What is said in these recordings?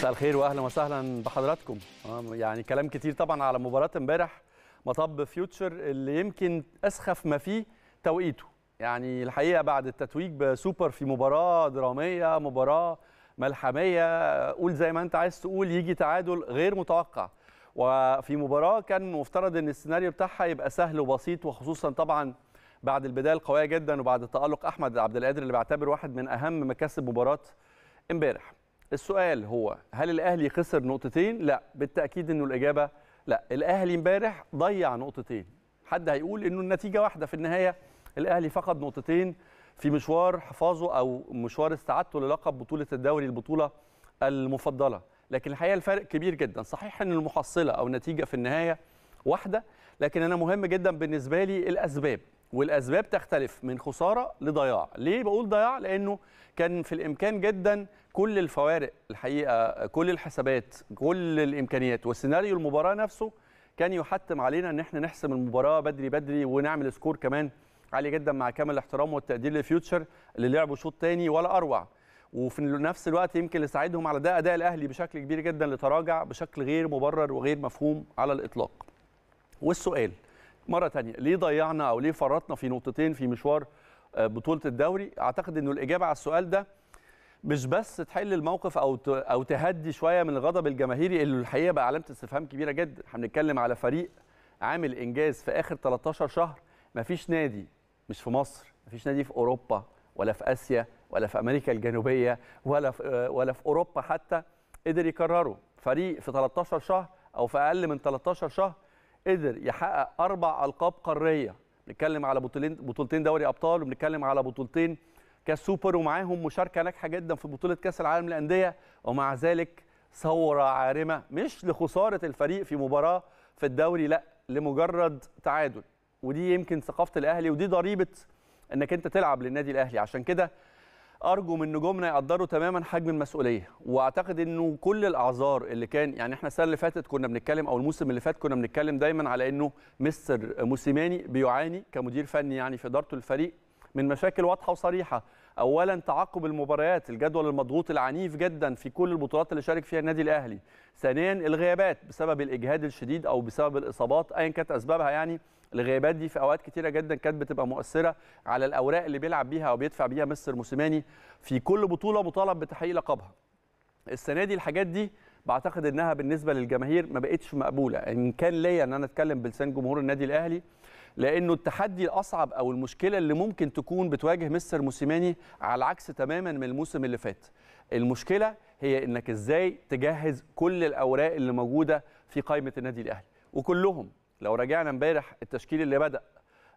مساء الخير واهلا وسهلا بحضراتكم آه، يعني كلام كتير طبعا على مباراه امبارح مطب فيوتشر اللي يمكن اسخف ما فيه توقيته يعني الحقيقه بعد التتويج بسوبر في مباراه دراميه مباراه ملحميه قول زي ما انت عايز تقول يجي تعادل غير متوقع وفي مباراه كان مفترض ان السيناريو بتاعها يبقى سهل وبسيط وخصوصا طبعا بعد البدايه القويه جدا وبعد تالق احمد عبد القادر اللي بعتبر واحد من اهم مكاسب مباراه امبارح السؤال هو هل الاهلي خسر نقطتين؟ لا بالتاكيد انه الاجابه لا الاهلي امبارح ضيع نقطتين حد هيقول انه النتيجه واحده في النهايه الاهلي فقد نقطتين في مشوار حفاظه او مشوار استعادته للقب بطوله الدوري البطوله المفضله لكن الحقيقه الفرق كبير جدا صحيح ان المحصله او النتيجه في النهايه واحده لكن انا مهم جدا بالنسبه لي الاسباب والاسباب تختلف من خساره لضياع ليه بقول ضياع لانه كان في الامكان جدا كل الفوارق الحقيقه كل الحسابات كل الامكانيات وسيناريو المباراه نفسه كان يحتم علينا ان احنا نحسم المباراه بدري بدري ونعمل سكور كمان عالي جدا مع كامل الاحترام والتقدير لفيوتشر اللي لعبوا شوط تاني ولا اروع وفي نفس الوقت يمكن اللي ساعدهم على ده اداء الاهلي بشكل كبير جدا لتراجع بشكل غير مبرر وغير مفهوم على الاطلاق والسؤال مره ثانيه ليه ضيعنا او ليه فرطنا في نقطتين في مشوار آه، بطوله الدوري اعتقد انه الاجابه على السؤال ده مش بس تحل الموقف او او تهدي شويه من الغضب الجماهيري اللي الحقيقه بقى علامه استفهام كبيره جدا احنا بنتكلم على فريق عامل انجاز في اخر 13 شهر مفيش نادي مش في مصر مفيش نادي في اوروبا ولا في اسيا ولا في امريكا الجنوبيه ولا في آه، ولا في اوروبا حتى قدر يكرره فريق في 13 شهر او في اقل من 13 شهر قدر يحقق اربع القاب قاريه بنتكلم على بطولين بطولتين دوري ابطال وبنتكلم على بطولتين كاس سوبر ومعاهم مشاركه ناجحه جدا في بطوله كاس العالم للانديه ومع ذلك ثوره عارمه مش لخساره الفريق في مباراه في الدوري لا لمجرد تعادل ودي يمكن ثقافه الاهلي ودي ضريبه انك انت تلعب للنادي الاهلي عشان كده ارجو من نجومنا يقدروا تماما حجم المسؤوليه واعتقد انه كل الاعذار اللي كان يعني احنا السنه اللي فاتت كنا بنتكلم او الموسم اللي فات كنا بنتكلم دايما على انه مستر موسيماني بيعاني كمدير فني يعني في ادارته الفريق من مشاكل واضحه وصريحه اولا تعقب المباريات الجدول المضغوط العنيف جدا في كل البطولات اللي شارك فيها النادي الاهلي ثانيا الغيابات بسبب الاجهاد الشديد او بسبب الاصابات ايا كانت اسبابها يعني الغيابات دي في اوقات كتيره جدا كانت بتبقى مؤثره على الاوراق اللي بيلعب بيها او بيدفع بيها مستر موسيماني في كل بطوله مطالب بتحقيق لقبها السنه دي الحاجات دي بعتقد انها بالنسبه للجماهير ما بقتش مقبوله ان كان ليا ان انا اتكلم بلسان جمهور النادي الاهلي لانه التحدي الاصعب او المشكله اللي ممكن تكون بتواجه مستر موسيماني على العكس تماما من الموسم اللي فات المشكله هي انك ازاي تجهز كل الاوراق اللي موجوده في قائمه النادي الاهلي وكلهم لو راجعنا امبارح التشكيل اللي بدا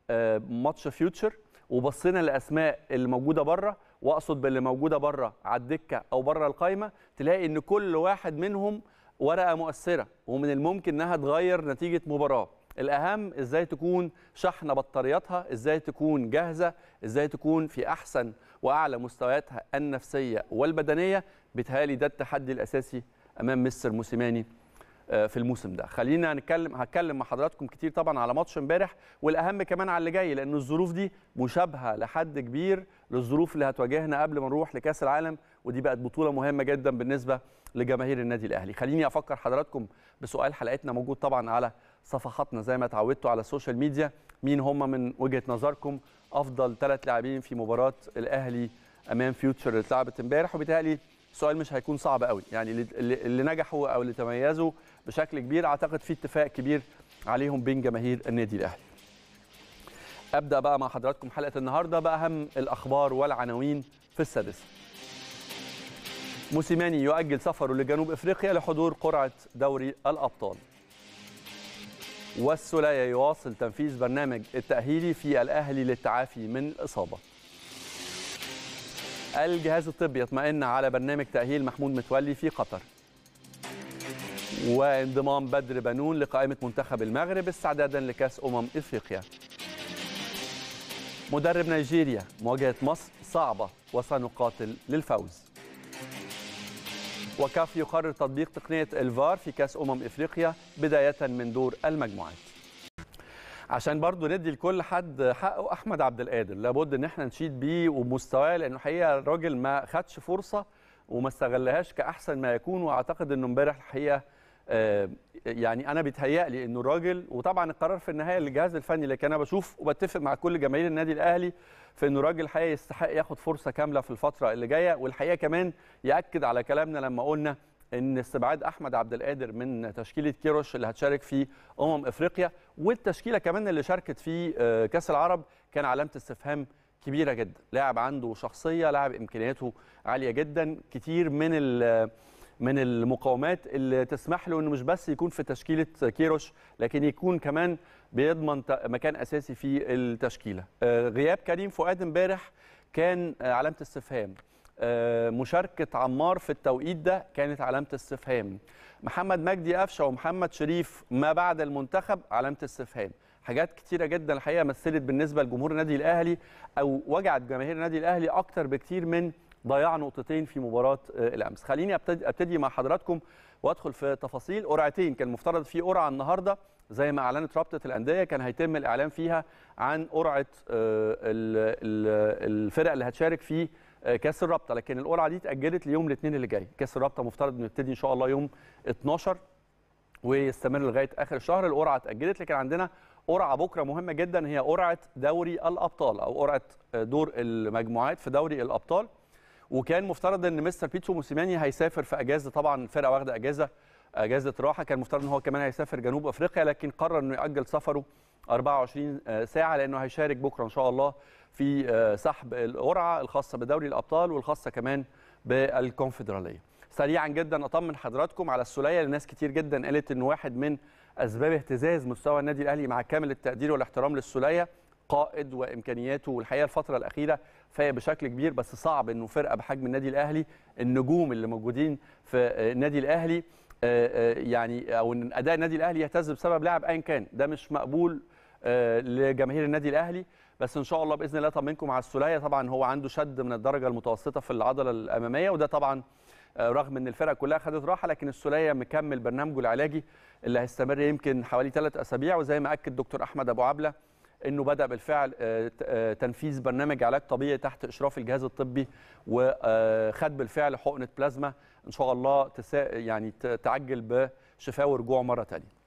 آه، ماتش فيوتشر وبصينا لاسماء اللي موجوده بره واقصد باللي موجوده بره على الدكه او بره القايمه تلاقي ان كل واحد منهم ورقه مؤثره ومن الممكن انها تغير نتيجه مباراه الاهم ازاي تكون شحنه بطارياتها ازاي تكون جاهزه ازاي تكون في احسن واعلى مستوياتها النفسيه والبدنيه بتهالي ده التحدي الاساسي امام مستر موسيماني آه، في الموسم ده خلينا نتكلم هتكلم مع حضراتكم كتير طبعا على ماتش امبارح والاهم كمان على اللي جاي لان الظروف دي مشابهه لحد كبير للظروف اللي هتواجهنا قبل ما نروح لكاس العالم ودي بقت بطوله مهمه جدا بالنسبه لجماهير النادي الاهلي خليني افكر حضراتكم بسؤال حلقتنا موجود طبعا على صفحاتنا زي ما اتعودتوا على السوشيال ميديا مين هم من وجهه نظركم افضل ثلاث لاعبين في مباراه الاهلي امام فيوتشر اللي اتلعبت امبارح وبالتالي السؤال مش هيكون صعب قوي يعني اللي نجحوا او اللي تميزوا بشكل كبير اعتقد في اتفاق كبير عليهم بين جماهير النادي الاهلي ابدا بقى مع حضراتكم حلقه النهارده باهم الاخبار والعناوين في السادسه موسيماني يؤجل سفره لجنوب افريقيا لحضور قرعه دوري الابطال والسوليه يواصل تنفيذ برنامج التاهيلي في الاهلي للتعافي من الاصابه الجهاز الطبي يطمئن على برنامج تأهيل محمود متولي في قطر وانضمام بدر بنون لقائمة منتخب المغرب استعدادا لكأس أمم إفريقيا مدرب نيجيريا مواجهة مصر صعبة وسنقاتل للفوز وكاف يقرر تطبيق تقنية الفار في كأس أمم إفريقيا بداية من دور المجموعات عشان برضو ندي لكل حد حقه احمد عبد القادر لابد ان احنا نشيد بيه ومستواه لانه حقيقه الراجل ما خدش فرصه وما استغلهاش كاحسن ما يكون واعتقد انه امبارح الحقيقه آه، يعني انا بيتهيألي انه الراجل وطبعا القرار في النهايه للجهاز الفني لكن انا بشوف وبتفق مع كل جماهير النادي الاهلي في انه الراجل الحقيقه يستحق ياخد فرصه كامله في الفتره اللي جايه والحقيقه كمان ياكد على كلامنا لما قلنا ان استبعاد احمد عبد القادر من تشكيله كيروش اللي هتشارك في امم افريقيا والتشكيله كمان اللي شاركت في آه، كاس العرب كان علامه استفهام كبيره جدا لاعب عنده شخصيه لاعب امكانياته عاليه جدا كتير من من المقاومات اللي تسمح له انه مش بس يكون في تشكيله كيروش لكن يكون كمان بيضمن مكان اساسي في التشكيله آه، غياب كريم فؤاد امبارح كان آه، علامه استفهام آه، مشاركه عمار في التوقيت ده كانت علامه استفهام محمد مجدي قفشه ومحمد شريف ما بعد المنتخب علامه استفهام حاجات كتيره جدا الحقيقه مثلت بالنسبه لجمهور النادي الاهلي او وجعت جماهير النادي الاهلي اكتر بكتير من ضياع نقطتين في مباراه آه، الامس خليني ابتدي, مع حضراتكم وادخل في تفاصيل قرعتين كان مفترض في قرعه النهارده زي ما اعلنت رابطه الانديه كان هيتم الاعلان فيها عن قرعه آه، الفرق اللي هتشارك في آه، كاس الرابطه لكن القرعه دي اتاجلت ليوم الاثنين اللي جاي كاس الرابطه مفترض انه يبتدي ان شاء الله يوم 12 ويستمر لغايه اخر الشهر القرعه اتاجلت لكن عندنا قرعه بكره مهمه جدا هي قرعه دوري الابطال او قرعه آه، دور المجموعات في دوري الابطال وكان مفترض ان مستر بيتسو موسيماني هيسافر في اجازه طبعا الفرقه واخده اجازه اجازه راحه كان مفترض ان هو كمان هيسافر جنوب افريقيا لكن قرر انه ياجل سفره 24 آه، ساعه لانه هيشارك بكره ان شاء الله في آه، سحب القرعه الخاصه بدوري الابطال والخاصه كمان بالكونفدراليه. سريعا جدا اطمن حضراتكم على السوليه لناس كتير جدا قالت ان واحد من اسباب اهتزاز مستوى النادي الاهلي مع كامل التقدير والاحترام للسوليه قائد وامكانياته والحقيقه الفتره الاخيره فايق بشكل كبير بس صعب انه فرقه بحجم النادي الاهلي النجوم اللي موجودين في آه، النادي الاهلي آه، يعني او ان اداء النادي الاهلي يهتز بسبب لاعب ايا كان ده مش مقبول لجماهير النادي الاهلي بس ان شاء الله باذن الله طمنكم على السلية طبعا هو عنده شد من الدرجه المتوسطه في العضله الاماميه وده طبعا آه، رغم ان الفرق كلها خدت راحه لكن السلية مكمل برنامجه العلاجي اللي هيستمر يمكن حوالي ثلاث اسابيع وزي ما اكد دكتور احمد ابو عبله انه بدا بالفعل آه، آه، تنفيذ برنامج علاج طبيعي تحت اشراف الجهاز الطبي وخد بالفعل حقنه بلازما ان شاء الله يعني تعجل بشفاء ورجوع مره ثانيه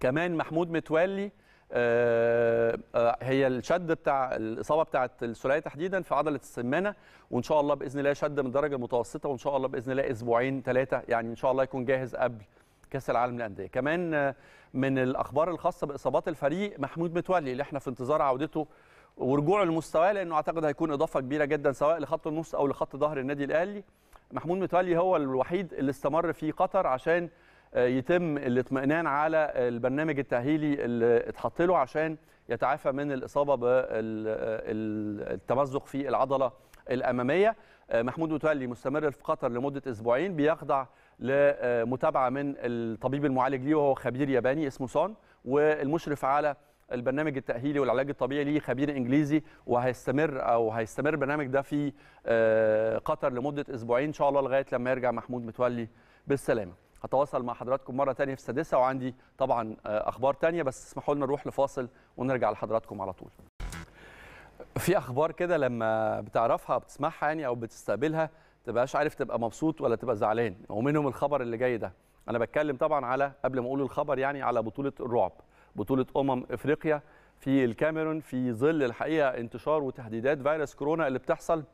كمان محمود متولي آه، آه، هي الشد بتاع الاصابه بتاعه السلايه تحديدا في عضله السمانه وان شاء الله باذن الله شد من الدرجه المتوسطه وان شاء الله باذن الله اسبوعين ثلاثه يعني ان شاء الله يكون جاهز قبل كاس العالم للانديه كمان آه، من الاخبار الخاصه باصابات الفريق محمود متولي اللي احنا في انتظار عودته ورجوعه لمستواه لانه اعتقد هيكون اضافه كبيره جدا سواء لخط النص او لخط ظهر النادي الاهلي محمود متولي هو الوحيد اللي استمر في قطر عشان يتم الاطمئنان على البرنامج التأهيلي اللي اتحط له عشان يتعافى من الإصابة بالتمزق في العضلة الأمامية آه، محمود متولي مستمر في قطر لمدة أسبوعين بيخضع لمتابعة من الطبيب المعالج ليه وهو خبير ياباني اسمه سون والمشرف على البرنامج التأهيلي والعلاج الطبيعي ليه خبير إنجليزي وهيستمر أو هيستمر البرنامج ده في آه، قطر لمدة أسبوعين إن شاء الله لغاية لما يرجع محمود متولي بالسلامة هتواصل مع حضراتكم مره ثانيه في السادسه وعندي طبعا آه، اخبار ثانيه بس اسمحوا لنا نروح لفاصل ونرجع لحضراتكم على طول في اخبار كده لما بتعرفها بتسمعها يعني او بتستقبلها تبقاش عارف تبقى مبسوط ولا تبقى زعلان ومنهم الخبر اللي جاي ده انا بتكلم طبعا على قبل ما اقول الخبر يعني على بطوله الرعب بطوله امم افريقيا في الكاميرون في ظل الحقيقه انتشار وتهديدات فيروس كورونا اللي بتحصل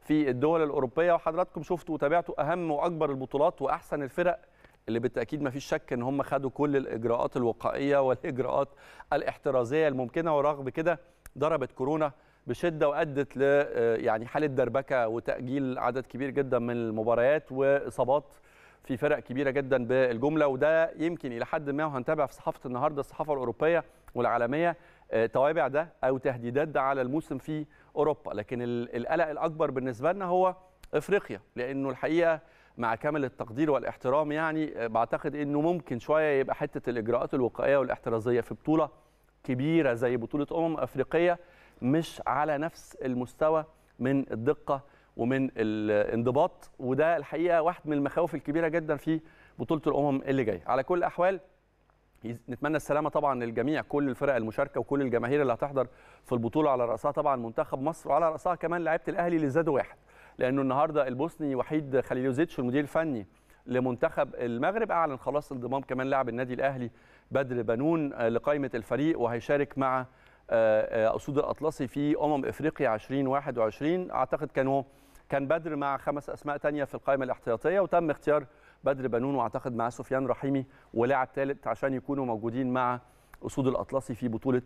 في الدول الاوروبيه وحضراتكم شفتوا وتابعتوا اهم واكبر البطولات واحسن الفرق اللي بالتاكيد ما فيش شك ان هم خدوا كل الاجراءات الوقائيه والاجراءات الاحترازيه الممكنه ورغم كده ضربت كورونا بشده وادت ل آه، يعني حاله دربكه وتاجيل عدد كبير جدا من المباريات واصابات في فرق كبيره جدا بالجمله وده يمكن الى حد ما وهنتابع في صحافه النهارده الصحافه الاوروبيه والعالميه آه، توابع ده او تهديدات ده على الموسم في اوروبا لكن القلق الاكبر بالنسبه لنا هو افريقيا لانه الحقيقه مع كامل التقدير والاحترام يعني آه، بعتقد انه ممكن شويه يبقى حته الاجراءات الوقائيه والاحترازيه في بطوله كبيره زي بطوله امم افريقيه مش على نفس المستوى من الدقه ومن الانضباط وده الحقيقه واحد من المخاوف الكبيره جدا في بطوله الامم اللي جايه على كل الاحوال نتمنى السلامه طبعا للجميع كل الفرق المشاركه وكل الجماهير اللي هتحضر في البطوله على راسها طبعا منتخب مصر وعلى راسها كمان لعيبه الاهلي اللي زادوا واحد لانه النهارده البوسني وحيد خليلوزيتش المدير الفني لمنتخب المغرب اعلن خلاص انضمام كمان لاعب النادي الاهلي بدر بنون آه، لقائمه الفريق وهيشارك مع آه، آه، اسود الاطلسي في امم افريقيا 2021 اعتقد كانوا كان بدر مع خمس اسماء ثانيه في القائمه الاحتياطيه وتم اختيار بدر بنون واعتقد مع سفيان رحيمي ولاعب ثالث عشان يكونوا موجودين مع اسود الاطلسي في بطوله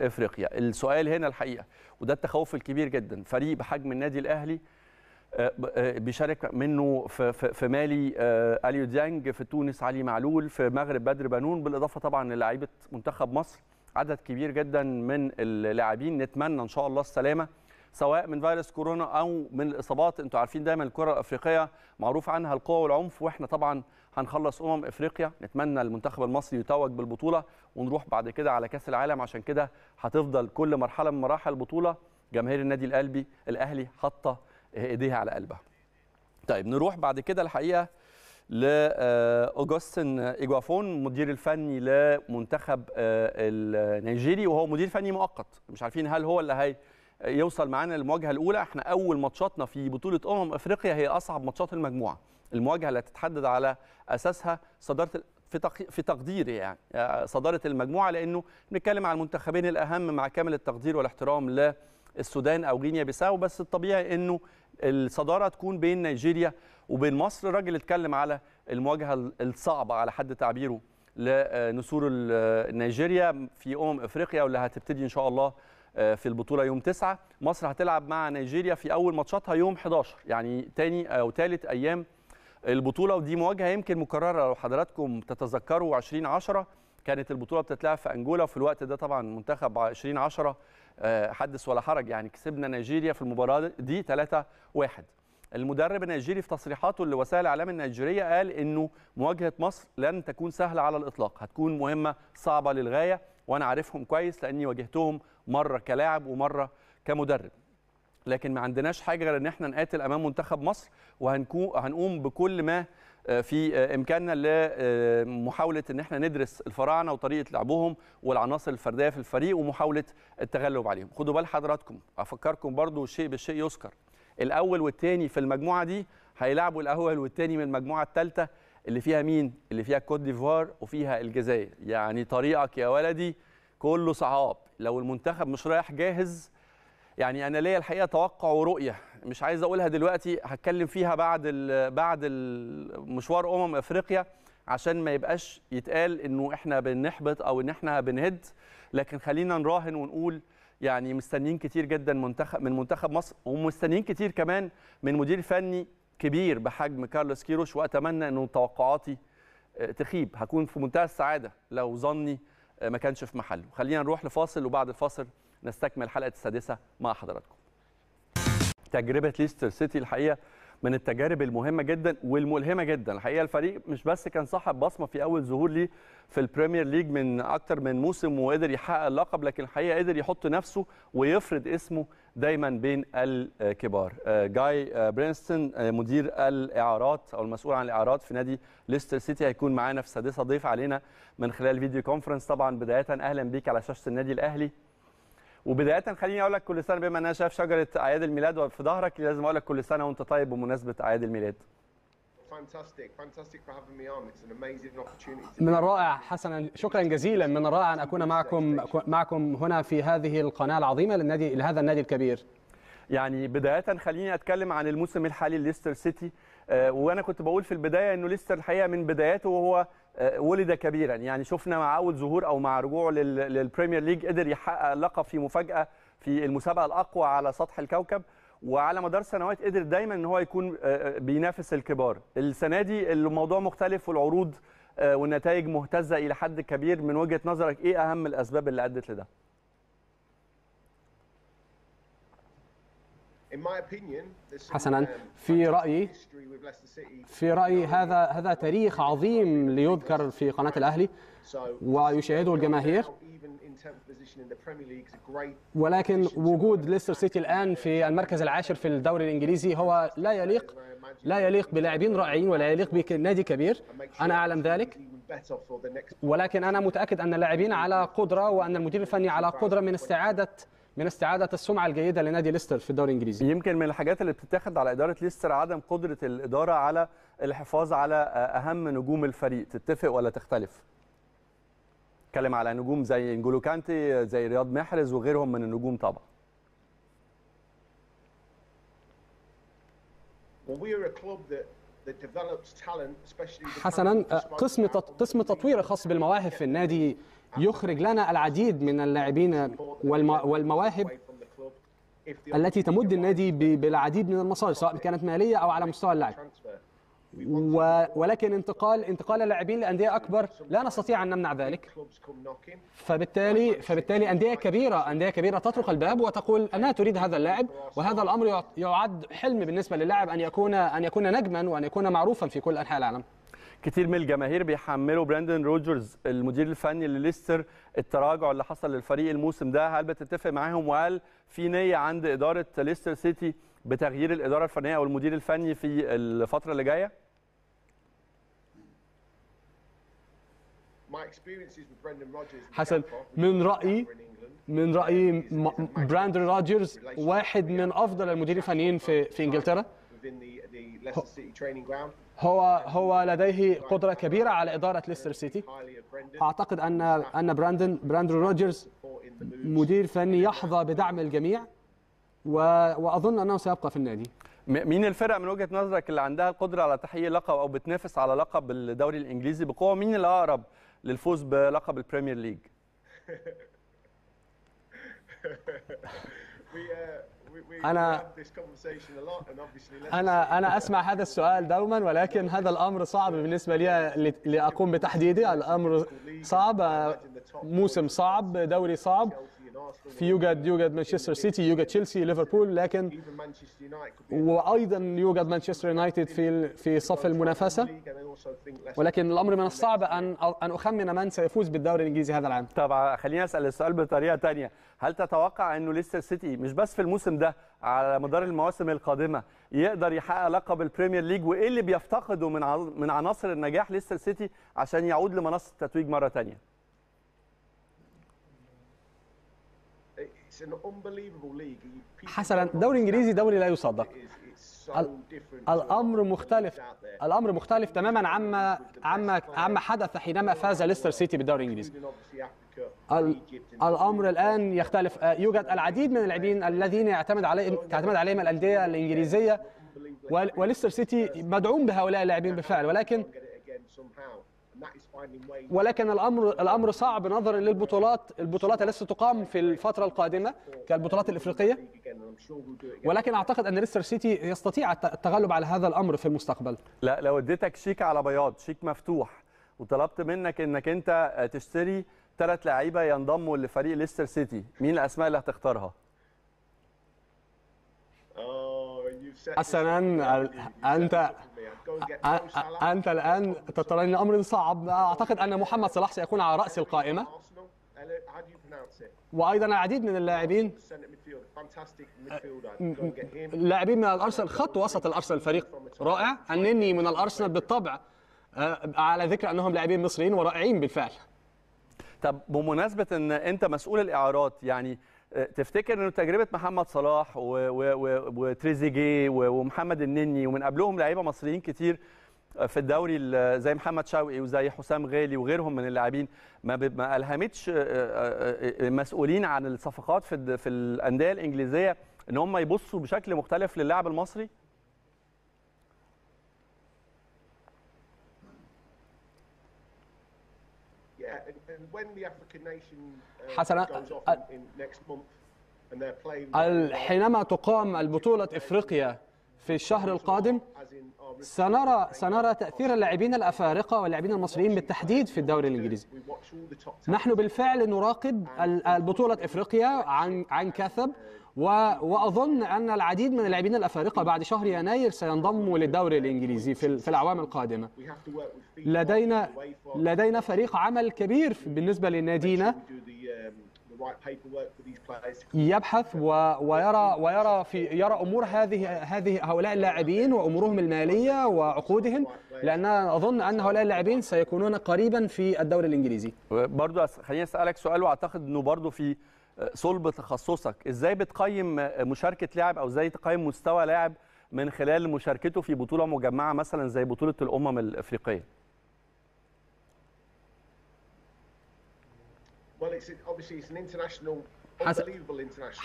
افريقيا السؤال هنا الحقيقه وده التخوف الكبير جدا فريق بحجم النادي الاهلي آه، آه، بيشارك منه في مالي آه، اليو ديانج في تونس علي معلول في المغرب بدر بنون بالاضافه طبعا للاعيبه منتخب مصر عدد كبير جدا من اللاعبين نتمنى ان شاء الله السلامه سواء من فيروس كورونا او من الاصابات انتوا عارفين دايما الكره الافريقيه معروف عنها القوه والعنف واحنا طبعا هنخلص امم افريقيا نتمنى المنتخب المصري يتوج بالبطوله ونروح بعد كده على كاس العالم عشان كده هتفضل كل مرحله من مراحل البطوله جماهير النادي القلبي الاهلي حاطه ايديها على قلبها طيب نروح بعد كده الحقيقه لاوجوستن آه، ايجوافون مدير الفني لمنتخب آه، النيجيري وهو مدير فني مؤقت مش عارفين هل هو اللي هي آه، يوصل معانا للمواجهه الاولى احنا اول ماتشاتنا في بطوله امم افريقيا هي اصعب ماتشات المجموعه المواجهه اللي هتتحدد على اساسها صداره في في تقديري يعني صداره المجموعه لانه بنتكلم على المنتخبين الاهم مع كامل التقدير والاحترام ل السودان او غينيا بيساو بس الطبيعي انه الصداره تكون بين نيجيريا وبين مصر الراجل اتكلم على المواجهه الصعبه على حد تعبيره لنسور نيجيريا في امم افريقيا واللي هتبتدي ان شاء الله آه، في البطوله يوم 9 مصر هتلعب مع نيجيريا في اول ماتشاتها يوم 11 يعني تاني او ثالث ايام البطوله ودي مواجهه يمكن مكرره لو حضراتكم تتذكروا 2010 كانت البطوله بتتلعب في انجولا وفي الوقت ده طبعا منتخب 2010 آه، حدث ولا حرج يعني كسبنا نيجيريا في المباراه دي 3 1 المدرب النيجيري في تصريحاته لوسائل الاعلام النيجيريه قال انه مواجهه مصر لن تكون سهله على الاطلاق هتكون مهمه صعبه للغايه وانا عارفهم كويس لاني واجهتهم مره كلاعب ومره كمدرب لكن ما عندناش حاجه غير ان احنا نقاتل امام منتخب مصر وهنقوم بكل ما آه، في آه، امكاننا لمحاوله ان احنا ندرس الفراعنه وطريقه لعبهم والعناصر الفرديه في الفريق ومحاوله التغلب عليهم خدوا بال حضراتكم افكركم برضو شيء بالشيء يذكر الاول والثاني في المجموعه دي هيلعبوا الاول والثاني من المجموعه الثالثه اللي فيها مين اللي فيها كوت ديفوار وفيها الجزائر يعني طريقك يا ولدي كله صعاب لو المنتخب مش رايح جاهز يعني انا ليا الحقيقه توقع ورؤيه مش عايز اقولها دلوقتي هتكلم فيها بعد ال بعد مشوار امم افريقيا عشان ما يبقاش يتقال انه احنا بنحبط او ان احنا بنهد لكن خلينا نراهن ونقول يعني مستنيين كتير جدا منتخب من منتخب مصر ومستنيين كتير كمان من مدير فني كبير بحجم كارلوس كيروش واتمنى انه توقعاتي آه، تخيب هكون في منتهى السعاده لو ظني آه، ما كانش في محله خلينا نروح لفاصل وبعد الفاصل نستكمل حلقه السادسه مع حضراتكم تجربه ليستر سيتي الحقيقه من التجارب المهمه جدا والملهمه جدا الحقيقه الفريق مش بس كان صاحب بصمه في اول ظهور ليه في البريمير ليج من اكتر من موسم وقدر يحقق اللقب لكن الحقيقه قدر يحط نفسه ويفرض اسمه دايما بين الكبار آه، جاي آه، برينستون آه، مدير الاعارات او المسؤول عن الاعارات في نادي ليستر سيتي هيكون معانا في السادسه ضيف علينا من خلال فيديو كونفرنس طبعا بدايه اهلا بيك على شاشه النادي الاهلي وبدايه خليني اقول لك كل سنه بما ان انا شايف شجره اعياد الميلاد في ظهرك لازم اقول لك كل سنه وانت طيب بمناسبه اعياد الميلاد من الرائع حسنا شكرا جزيلا من الرائع ان اكون معكم معكم هنا في هذه القناه العظيمه للنادي لهذا النادي الكبير. يعني بدايه خليني اتكلم عن الموسم الحالي لليستر سيتي آه، وانا كنت بقول في البدايه انه ليستر الحقيقه من بداياته وهو آه، ولد كبيرا يعني شفنا مع اول ظهور او مع رجوعه للبريمير ليج قدر يحقق لقب في مفاجاه في المسابقه الاقوى على سطح الكوكب وعلى مدار سنوات قدر دايما ان هو يكون آه، آه، بينافس الكبار السنه دي الموضوع مختلف والعروض والنتائج مهتزه الى حد كبير من وجهه نظرك ايه اهم الاسباب اللي ادت لده حسنا um, في رأيي في رأيي هذا هذا تاريخ عظيم ليذكر في قناة الأهلي ويشاهده الجماهير ولكن وجود ليستر سيتي الآن في المركز العاشر في الدوري الإنجليزي هو لا يليق لا يليق بلاعبين رائعين ولا يليق بنادي كبير أنا أعلم ذلك ولكن أنا متأكد أن اللاعبين على قدرة وأن المدير الفني على قدرة من استعادة من استعاده السمعه الجيده لنادي ليستر في الدوري الانجليزي يمكن من الحاجات اللي بتتاخد على اداره ليستر عدم قدره الاداره على الحفاظ على آه، اهم نجوم الفريق تتفق ولا تختلف اتكلم على نجوم زي انجولو كانتي زي رياض محرز وغيرهم من النجوم طبعا حسنا قسم قسم تطوير خاص بالمواهب في النادي يخرج لنا العديد من اللاعبين والمواهب التي تمد النادي بالعديد من المصادر سواء كانت ماليه او على مستوى اللعب ولكن انتقال انتقال اللاعبين لانديه اكبر لا نستطيع ان نمنع ذلك فبالتالي فبالتالي انديه كبيره انديه كبيره تطرق الباب وتقول انها تريد هذا اللاعب وهذا الامر يعد حلم بالنسبه للاعب ان يكون ان يكون نجما وان يكون معروفا في كل انحاء العالم كتير من الجماهير بيحملوا براندن روجرز المدير الفني لليستر التراجع اللي حصل للفريق الموسم ده هل بتتفق معاهم وهل في نيه عند اداره ليستر سيتي بتغيير الاداره الفنيه او المدير الفني في الفتره اللي جايه؟ حسن من رايي من رايي براندن روجرز واحد من افضل المديرين الفنيين في في انجلترا هو هو لديه قدره كبيره على اداره ليستر سيتي اعتقد ان ان براندن براندرو روجرز مدير فني يحظى بدعم الجميع واظن انه سيبقى في النادي مين الفرق من وجهه نظرك اللي عندها القدره على تحقيق لقب او بتنافس على لقب الدوري الانجليزي بقوه مين الأقرب للفوز بلقب البريمير ليج انا انا انا اسمع هذا السؤال دوما ولكن هذا الامر صعب بالنسبه لي لاقوم بتحديده الامر صعب موسم صعب دوري صعب في يوجد يوجد مانشستر سيتي يوجد تشيلسي ليفربول لكن وايضا يوجد مانشستر يونايتد في في صف المنافسه ولكن الامر من الصعب ان ان اخمن من سيفوز بالدوري الانجليزي هذا العام طبعا خليني اسال السؤال بطريقه ثانيه هل تتوقع انه ليستر سيتي مش بس في الموسم ده على مدار المواسم القادمه يقدر يحقق لقب البريمير ليج وايه اللي بيفتقده من من عناصر النجاح ليستر سيتي عشان يعود لمنصه التتويج مره ثانيه حسنا الدوري الانجليزي دوري لا يصدق الامر مختلف الامر مختلف تماما عما عما عما حدث حينما فاز ليستر سيتي بالدوري الانجليزي الامر الان يختلف آه، يوجد العديد من اللاعبين الذين يعتمد عليهم تعتمد عليهم الانديه الانجليزيه وليستر سيتي مدعوم بهؤلاء اللاعبين بالفعل ولكن ولكن الامر الامر صعب نظرا للبطولات البطولات التي ستقام في الفتره القادمه كالبطولات الافريقيه ولكن اعتقد ان ليستر سيتي يستطيع التغلب على هذا الامر في المستقبل لا لو اديتك شيك على بياض شيك مفتوح وطلبت منك انك انت تشتري ثلاث لعيبه ينضموا لفريق ليستر سيتي مين الاسماء اللي هتختارها السنان uh, انت أنت الآن ترى أمر الأمر صعب أعتقد أن محمد صلاح سيكون على رأس القائمة وايضا العديد من اللاعبين لاعبين من الارسنال خط وسط الارسنال فريق رائع النني من الارسنال بالطبع على ذكر انهم لاعبين مصريين ورائعين بالفعل طب بمناسبه ان انت مسؤول الاعارات يعني آه، تفتكر انه تجربه محمد صلاح وتريزيجيه ومحمد النني ومن قبلهم لعيبه مصريين كتير آه، في الدوري زي محمد شوقي وزي حسام غالي وغيرهم من اللاعبين ما ما الهمتش آه، المسؤولين عن الصفقات في في الانديه الانجليزيه ان هم يبصوا بشكل مختلف للاعب المصري؟ Uh, حسنا حينما تقام البطولة إفريقيا في الشهر القادم سنرى سنرى تاثير اللاعبين الافارقه واللاعبين المصريين بالتحديد في الدوري الانجليزي. نحن بالفعل نراقب البطوله افريقيا عن عن كثب واظن ان العديد من اللاعبين الافارقه بعد شهر يناير سينضموا للدوري الانجليزي في في الاعوام القادمه. لدينا لدينا فريق عمل كبير بالنسبه لنادينا يبحث و... ويرى ويرى في يرى امور هذه هذه هؤلاء اللاعبين وامورهم الماليه وعقودهم لان اظن ان هؤلاء اللاعبين سيكونون قريبا في الدوري الانجليزي برضه خليني اسالك سؤال واعتقد انه برضه في آه، صلب تخصصك ازاي بتقيم آه، مشاركه لاعب او ازاي تقيم مستوى لاعب من خلال مشاركته في بطوله مجمعه مثلا زي بطوله الامم الافريقيه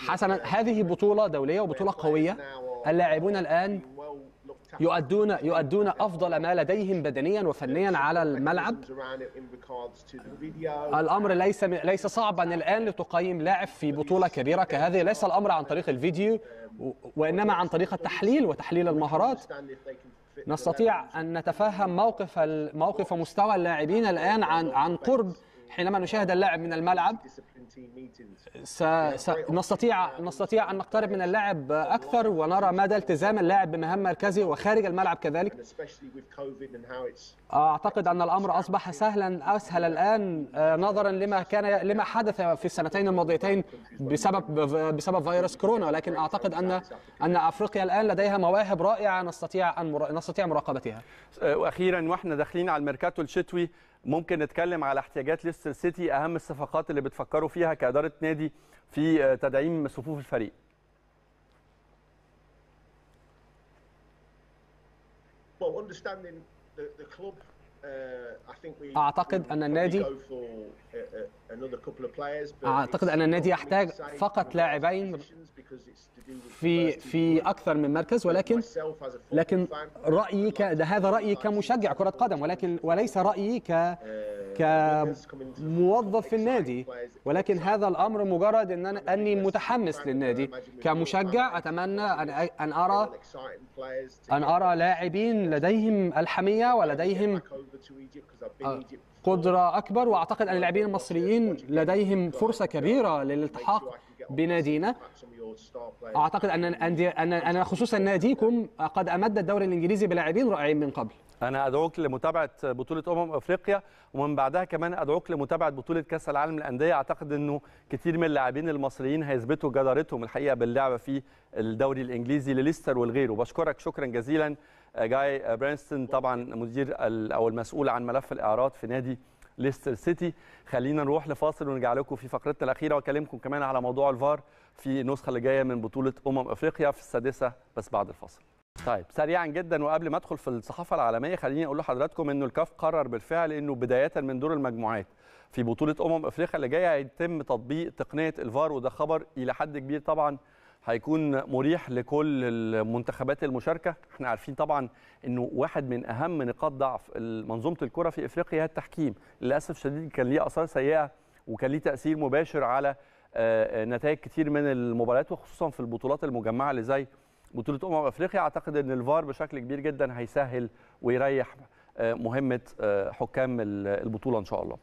حسنا هذه بطولة دولية وبطولة قوية اللاعبون الآن يؤدون يؤدون أفضل ما لديهم بدنيا وفنيا على الملعب الأمر ليس ليس صعبا الآن لتقيم لاعب في بطولة كبيرة كهذه ليس الأمر عن طريق الفيديو um, وإنما عن طريق التحليل وتحليل المهارات نستطيع أن نتفهم موقف موقف مستوى اللاعبين الآن عن عن قرب حينما نشاهد اللاعب من الملعب سنستطيع نستطيع أن نقترب من اللاعب أكثر ونرى مدى التزام اللاعب بمهام مركزه وخارج الملعب كذلك أعتقد أن الأمر أصبح سهلا أسهل الآن آه، نظرا لما كان لما حدث في السنتين الماضيتين بسبب بسبب فيروس كورونا ولكن أعتقد أن أن أفريقيا الآن لديها مواهب رائعة نستطيع أن نستطيع مراقبتها أه، وأخيرا واحنا داخلين على الميركاتو الشتوي ممكن نتكلم على احتياجات ليستر سيتي اهم الصفقات اللي بتفكروا فيها كاداره نادي في آه، تدعيم صفوف الفريق understanding the club Uh, أعتقد uh, uh, أن النادي أعتقد أن النادي يحتاج فقط لاعبين في في أكثر من مركز ولكن لكن رأيي هذا رأيي كمشجع كرة قدم ولكن وليس رأيي ك كموظف في النادي ولكن هذا الامر مجرد ان أنا اني متحمس للنادي كمشجع اتمنى ان ارى ان ارى لاعبين لديهم الحميه ولديهم آه، قدره اكبر واعتقد ان اللاعبين المصريين لديهم فرصه كبيره للالتحاق بنادينا اعتقد ان ان خصوصا ناديكم قد امد الدوري الانجليزي بلاعبين رائعين من قبل انا ادعوك لمتابعه بطوله امم افريقيا ومن بعدها كمان ادعوك لمتابعه بطوله كاس العالم للانديه اعتقد انه كتير من اللاعبين المصريين هيثبتوا جدارتهم الحقيقه باللعبه في الدوري الانجليزي لليستر والغيره بشكرك شكرا جزيلا جاي برينستون طبعا مدير او المسؤول عن ملف الاعراض في نادي ليستر سيتي خلينا نروح لفاصل ونرجع لكم في فقرتنا الاخيره واكلمكم كمان على موضوع الفار في النسخه اللي جايه من بطوله امم افريقيا في السادسه بس بعد الفاصل طيب سريعا جدا وقبل ما ادخل في الصحافه العالميه خليني اقول لحضراتكم انه الكاف قرر بالفعل انه بدايه من دور المجموعات في بطوله امم افريقيا اللي جايه هيتم تطبيق تقنيه الفار وده خبر الى حد كبير طبعا هيكون مريح لكل المنتخبات المشاركه احنا عارفين طبعا انه واحد من اهم نقاط ضعف منظومه الكره في افريقيا هي التحكيم للاسف شديد كان ليه اثار سيئه وكان ليه تاثير مباشر على آه، آه، نتائج كتير من المباريات وخصوصا في البطولات المجمعه اللي زي بطوله امم افريقيا اعتقد ان الفار بشكل كبير جدا هيسهل ويريح آه، مهمه آه، حكام البطوله ان شاء الله.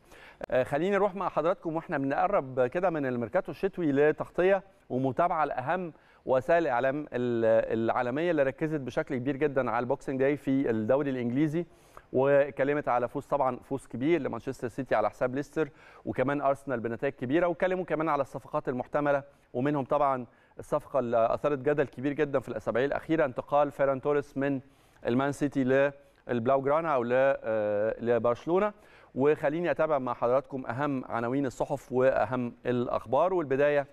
آه، خليني نروح مع حضراتكم واحنا بنقرب كده من الميركاتو الشتوي لتغطيه ومتابعه لاهم وسائل الاعلام العالميه اللي ركزت بشكل كبير جدا على البوكسنج داي في الدوري الانجليزي واتكلمت على فوز طبعا فوز كبير لمانشستر سيتي على حساب ليستر وكمان ارسنال بنتائج كبيره واتكلموا كمان على الصفقات المحتمله ومنهم طبعا الصفقه اللي اثارت جدل كبير جدا في الاسابيع الاخيره انتقال فيران توريس من المان سيتي للبلاو جرانا او آه، لبرشلونه وخليني اتابع مع حضراتكم اهم عناوين الصحف واهم الاخبار والبدايه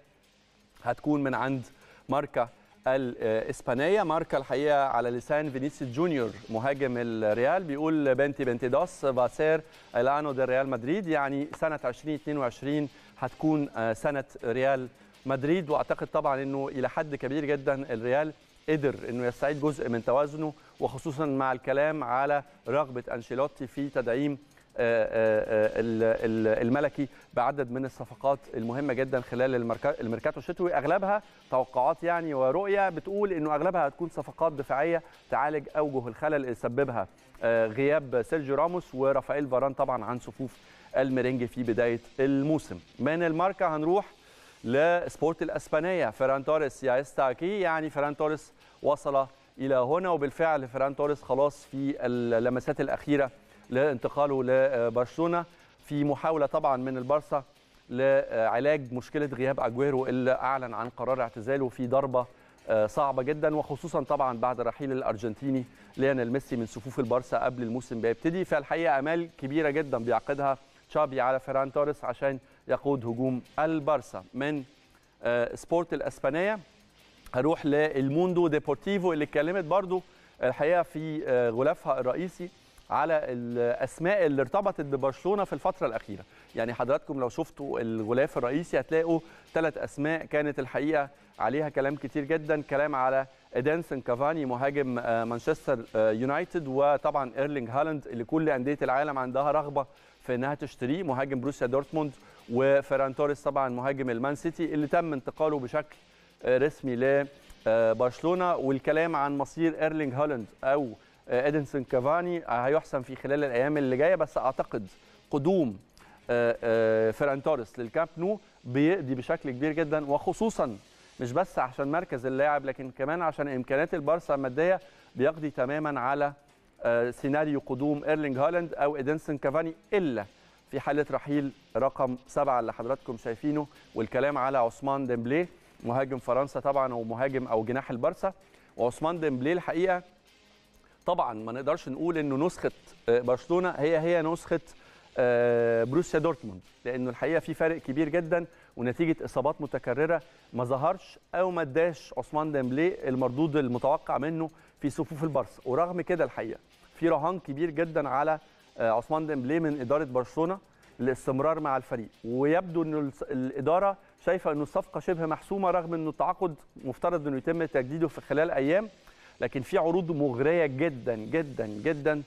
هتكون من عند ماركا الاسبانيه ماركا الحقيقه على لسان فينيسيوس جونيور مهاجم الريال بيقول بنتي بنتي دوس باسير الانو دي ريال مدريد يعني سنه 2022 هتكون آه، سنه ريال مدريد واعتقد طبعا انه الى حد كبير جدا الريال قدر انه يستعيد جزء من توازنه وخصوصا مع الكلام على رغبه انشيلوتي في تدعيم آه، آه، آه، الملكي بعدد من الصفقات المهمه جدا خلال الميركاتو الشتوي اغلبها توقعات يعني ورؤيه بتقول انه اغلبها هتكون صفقات دفاعيه تعالج اوجه الخلل اللي سببها غياب سيرجيو راموس ورافائيل فاران طبعا عن صفوف الميرينج في بدايه الموسم من الماركه هنروح لسبورت الاسبانيه فيران توريس يستا يعني فيران توريس وصل الى هنا وبالفعل فيران توريس خلاص في اللمسات الاخيره لانتقاله لبرشلونه في محاوله طبعا من البارسا لعلاج مشكله غياب اجويرو اللي اعلن عن قرار اعتزاله في ضربه آه، صعبه جدا وخصوصا طبعا بعد رحيل الارجنتيني ليونيل ميسي من صفوف البارسا قبل الموسم بيبتدي فالحقيقه امال كبيره جدا بيعقدها تشابي على فيران توريس عشان يقود هجوم البارسا من آه، سبورت الاسبانيه هروح للموندو ديبورتيفو اللي اتكلمت برضو آه، الحقيقه في آه، غلافها الرئيسي على الاسماء اللي ارتبطت ببرشلونه في الفتره الاخيره يعني حضراتكم لو شفتوا الغلاف الرئيسي هتلاقوا ثلاث اسماء كانت الحقيقه عليها كلام كتير جدا كلام على ادانسون كافاني مهاجم مانشستر يونايتد وطبعا ايرلينج هالاند اللي كل انديه العالم عندها رغبه في انها تشتريه مهاجم بروسيا دورتموند وفيران توريس طبعا مهاجم المان سيتي اللي تم انتقاله بشكل آه، رسمي لبرشلونه آه، والكلام عن مصير ايرلينج هولاند او ادنسون آه، كافاني هيحسم في خلال الايام اللي جايه بس اعتقد قدوم فيران توريس للكامب نو بيقضي بشكل كبير جدا وخصوصا مش بس عشان مركز اللاعب لكن كمان عشان امكانيات البارسا الماديه بيقضي تماما على آه، سيناريو قدوم ايرلينج هالاند او ادنسون كافاني الا في حاله رحيل رقم سبعه اللي حضراتكم شايفينه والكلام على عثمان ديمبلي مهاجم فرنسا طبعا ومهاجم او جناح البارسا وعثمان ديمبلي الحقيقه طبعا ما نقدرش نقول انه نسخه آه، برشلونه هي هي نسخه آه، بروسيا دورتموند لانه الحقيقه في فارق كبير جدا ونتيجه اصابات متكرره ما ظهرش او ما اداش عثمان ديمبلي المردود المتوقع منه في صفوف البارسا ورغم كده الحقيقه في رهان كبير جدا على آه، عثمان ديمبلي من اداره برشلونه للاستمرار مع الفريق ويبدو ان الاداره شايفه ان الصفقه شبه محسومه رغم ان التعاقد مفترض انه يتم تجديده في خلال ايام لكن في عروض مغريه جدا جدا جدا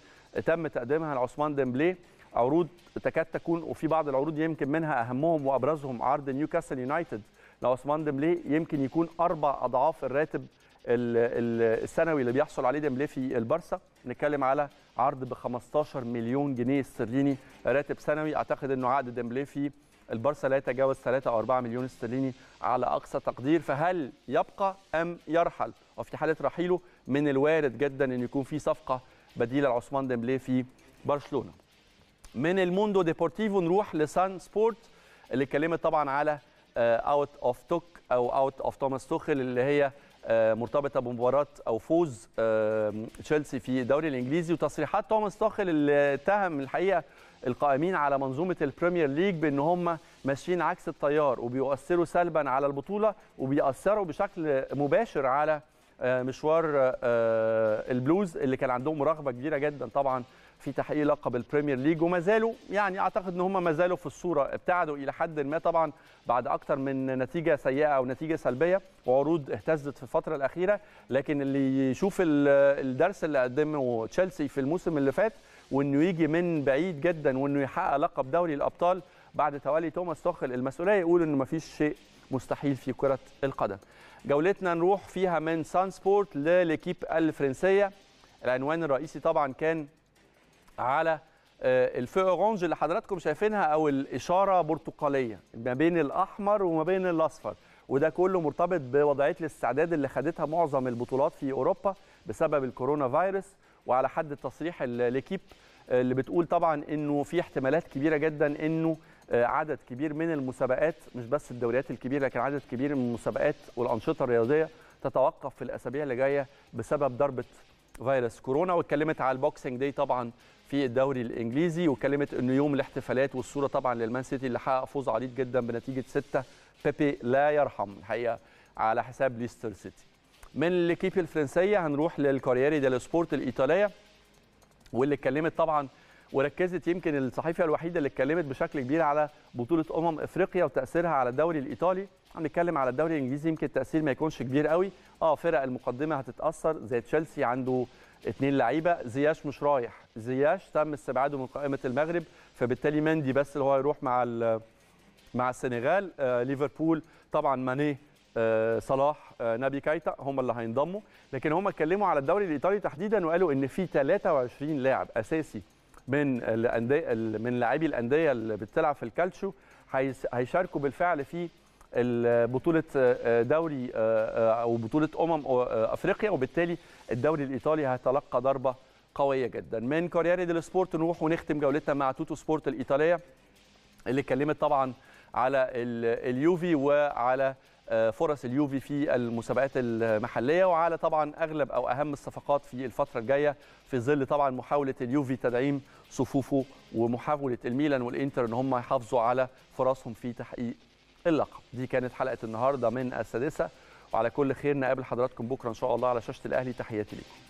تم تقديمها لعثمان ديمبلي عروض تكاد تكون وفي بعض العروض يمكن منها اهمهم وابرزهم عرض نيوكاسل يونايتد لعثمان ديمبلي يمكن يكون اربع اضعاف الراتب السنوي اللي بيحصل عليه ديمبلي في البارسا نتكلم على عرض ب 15 مليون جنيه استرليني راتب سنوي اعتقد انه عقد ديمبلي في البارسا لا يتجاوز 3 او 4 مليون استرليني على اقصى تقدير فهل يبقى ام يرحل وفي حاله رحيله من الوارد جدا ان يكون في صفقه بديله لعثمان ديمبلي في برشلونه من الموندو ديبورتيفو نروح لسان سبورت اللي اتكلمت طبعا على اوت آه، اوف توك او اوت اوف توماس توخل اللي هي آه، مرتبطه بمباراه او فوز تشيلسي في الدوري الانجليزي وتصريحات توماس توخل اللي اتهم الحقيقه القائمين على منظومه البريمير ليج بان هم ماشيين عكس التيار وبيؤثروا سلبا على البطوله وبيأثروا بشكل مباشر على آه، مشوار البلوز اللي كان عندهم رغبه كبيره جدا طبعا في تحقيق لقب البريمير ليج وما زالوا يعني اعتقد ان هم ما زالوا في الصوره ابتعدوا الى حد ما طبعا بعد اكثر من نتيجه سيئه او نتيجه سلبيه وعروض اهتزت في الفتره الاخيره لكن اللي يشوف الدرس اللي قدمه تشيلسي في الموسم اللي فات وانه يجي من بعيد جدا وانه يحقق لقب دوري الابطال بعد تولي توماس توخل المسؤوليه يقول انه ما فيش شيء مستحيل في كره القدم جولتنا نروح فيها من سان سبورت لليكيب الفرنسيه العنوان الرئيسي طبعا كان على آه، الفئه اورانج اللي حضراتكم شايفينها او الاشاره برتقاليه ما بين الاحمر وما بين الاصفر وده كله مرتبط بوضعيه الاستعداد اللي خدتها معظم البطولات في اوروبا بسبب الكورونا فيروس وعلى حد التصريح الاكيب آه، اللي بتقول طبعا انه في احتمالات كبيره جدا انه آه، عدد كبير من المسابقات مش بس الدوريات الكبيره لكن عدد كبير من المسابقات والانشطه الرياضيه تتوقف في الاسابيع اللي جايه بسبب ضربه فيروس كورونا واتكلمت على البوكسنج دي طبعا في الدوري الانجليزي وكلمت انه يوم الاحتفالات والصوره طبعا للمان سيتي اللي حقق فوز عريض جدا بنتيجه 6 بيبي لا يرحم الحقيقه على حساب ليستر سيتي من الكيب الفرنسيه هنروح للكاريري ديال سبورت الايطاليه واللي اتكلمت طبعا وركزت يمكن الصحيفه الوحيده اللي اتكلمت بشكل كبير على بطوله امم افريقيا وتاثيرها على الدوري الايطالي عم نتكلم على الدوري الانجليزي يمكن التاثير ما يكونش كبير قوي اه فرق المقدمه هتتاثر زي تشيلسي عنده اثنين لعيبه زياش مش رايح زياش تم استبعاده من قائمه المغرب فبالتالي مندي بس اللي هو يروح مع مع السنغال آه ليفربول طبعا ماني آه صلاح آه نبي كايتا هم اللي هينضموا لكن هم اتكلموا على الدوري الايطالي تحديدا وقالوا ان في 23 لاعب اساسي من الانديه من لاعبي الانديه اللي بتلعب في الكالتشو هيشاركوا بالفعل في بطوله آه، آه، دوري آه، او بطوله امم افريقيا وبالتالي الدوري الايطالي هيتلقى ضربه قويه جدا من كارياري ديل سبورت نروح ونختم جولتنا مع توتو سبورت الايطاليه اللي اتكلمت طبعا على اليوفي وعلى فرص اليوفي في المسابقات المحليه وعلى طبعا اغلب او اهم الصفقات في الفتره الجايه في ظل طبعا محاوله اليوفي تدعيم صفوفه ومحاوله الميلان والانتر ان هم يحافظوا على فرصهم في تحقيق اللقب دي كانت حلقه النهارده من السادسه وعلى كل خير نقابل حضراتكم بكره ان شاء الله على شاشه الاهلي تحياتي ليكم